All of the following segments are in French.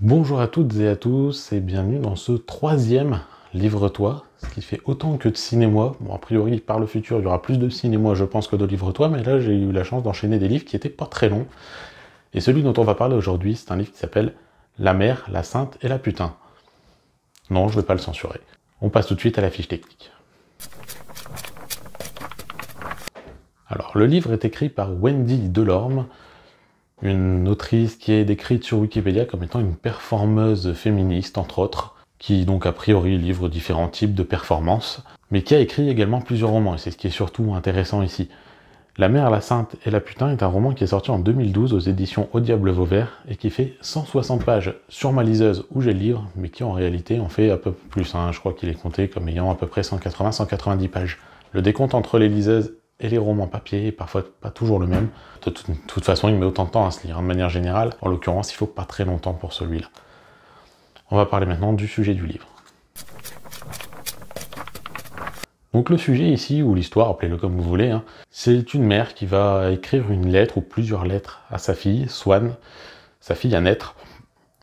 Bonjour à toutes et à tous et bienvenue dans ce troisième Livre-toi, ce qui fait autant que de cinéma. Bon, a priori, par le futur, il y aura plus de cinéma, je pense, que de Livre-toi, mais là, j'ai eu la chance d'enchaîner des livres qui n'étaient pas très longs. Et celui dont on va parler aujourd'hui, c'est un livre qui s'appelle La mère, la sainte et la putain. Non, je ne vais pas le censurer. On passe tout de suite à la fiche technique. Alors, le livre est écrit par Wendy Delorme une autrice qui est décrite sur Wikipédia comme étant une performeuse féministe, entre autres, qui donc a priori livre différents types de performances, mais qui a écrit également plusieurs romans, et c'est ce qui est surtout intéressant ici. La mère, la sainte et la putain est un roman qui est sorti en 2012 aux éditions Au Diable Vauvert et qui fait 160 pages sur ma liseuse où j'ai le livre, mais qui en réalité en fait un peu plus. Hein. Je crois qu'il est compté comme ayant à peu près 180-190 pages. Le décompte entre les liseuses et les romans papier, parfois pas toujours le même. De toute, façon, il met autant de temps à se lire. de manière générale, en l'occurrence, il faut pas très longtemps pour celui-là. On va parler maintenant du sujet du livre. Donc le sujet ici, ou l'histoire, appelez-le comme vous voulez, hein, c'est une mère qui va écrire une lettre ou plusieurs lettres à sa fille, Swan, sa fille à naître.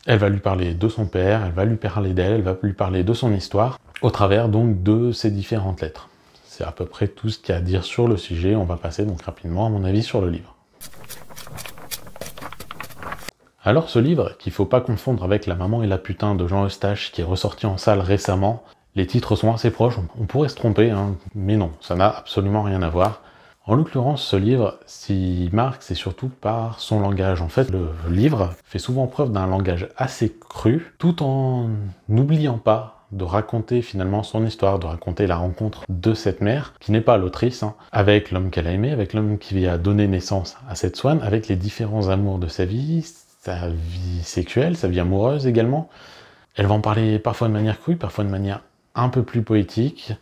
Elle va lui parler de son père, elle va lui parler d'elle, elle va lui parler de son histoire, au travers donc de ces différentes lettres. C'est à peu près tout ce qu'il y a à dire sur le sujet. On va passer donc rapidement à mon avis sur le livre. Alors ce livre, qu'il faut pas confondre avec La maman et la putain de Jean Eustache qui est ressorti en salle récemment, les titres sont assez proches, on pourrait se tromper, hein, mais non, ça n'a absolument rien à voir. En l'occurrence, ce livre s'y marque, c'est surtout par son langage. En fait, le livre fait souvent preuve d'un langage assez cru, tout en n'oubliant pas de raconter finalement son histoire, de raconter la rencontre de cette mère, qui n'est pas l'autrice, hein, avec l'homme qu'elle a aimé, avec l'homme qui lui a donné naissance à cette Swan, avec les différents amours de sa vie, sa vie sexuelle, sa vie amoureuse également. Elle va en parler parfois de manière crue, parfois de manière un peu plus poétique,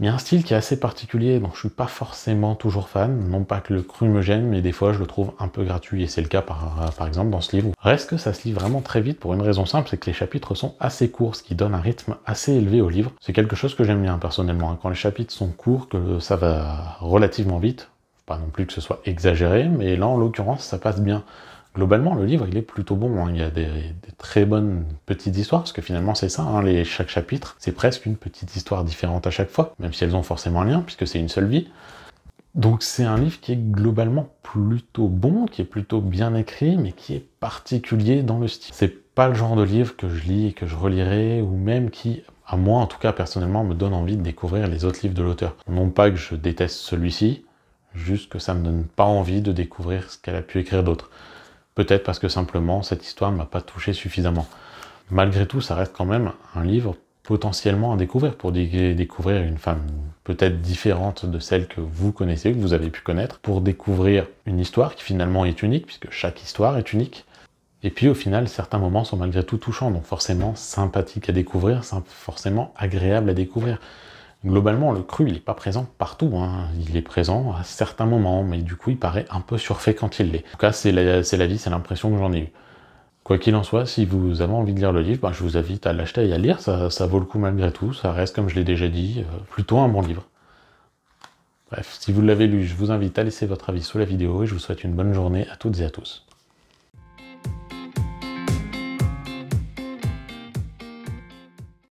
il y a un style qui est assez particulier dont je ne suis pas forcément toujours fan, non pas que le cru me gêne, mais des fois je le trouve un peu gratuit et c'est le cas par, exemple dans ce livre. Reste que ça se lit vraiment très vite pour une raison simple, c'est que les chapitres sont assez courts, ce qui donne un rythme assez élevé au livre. C'est quelque chose que j'aime bien personnellement, hein. quand les chapitres sont courts, que ça va relativement vite, pas non plus que ce soit exagéré, mais là en l'occurrence ça passe bien globalement, le livre, il est plutôt bon. Hein. Il y a des, très bonnes petites histoires, parce que finalement, c'est ça. Hein, les, chaque chapitre, c'est presque une petite histoire différente à chaque fois, même si elles ont forcément un lien, puisque c'est une seule vie. Donc c'est un livre qui est globalement plutôt bon, qui est plutôt bien écrit, mais qui est particulier dans le style. C'est pas le genre de livre que je lis et que je relirai, ou même qui, à moi en tout cas personnellement, me donne envie de découvrir les autres livres de l'auteur. Non pas que je déteste celui-ci, juste que ça me donne pas envie de découvrir ce qu'elle a pu écrire d'autre. Peut-être parce que simplement cette histoire ne m'a pas touché suffisamment. Malgré tout, ça reste quand même un livre potentiellement à découvrir pour découvrir une femme peut-être différente de celle que vous connaissez, que vous avez pu connaître, pour découvrir une histoire qui finalement est unique, puisque chaque histoire est unique. Et puis au final, certains moments sont malgré tout touchants, donc forcément sympathiques à découvrir, forcément agréables à découvrir. Globalement, le cru, il n'est pas présent partout. Hein. Il est présent à certains moments, mais du coup, il paraît un peu surfait quand il l'est. En tout cas, c'est la, vie, c'est l'impression que j'en ai eu. Quoi qu'il en soit, si vous avez envie de lire le livre, ben, je vous invite à l'acheter et à lire. Ça, ça, vaut le coup malgré tout. Ça reste, comme je l'ai déjà dit, euh, plutôt un bon livre. Bref, si vous l'avez lu, je vous invite à laisser votre avis sous la vidéo et je vous souhaite une bonne journée à toutes et à tous.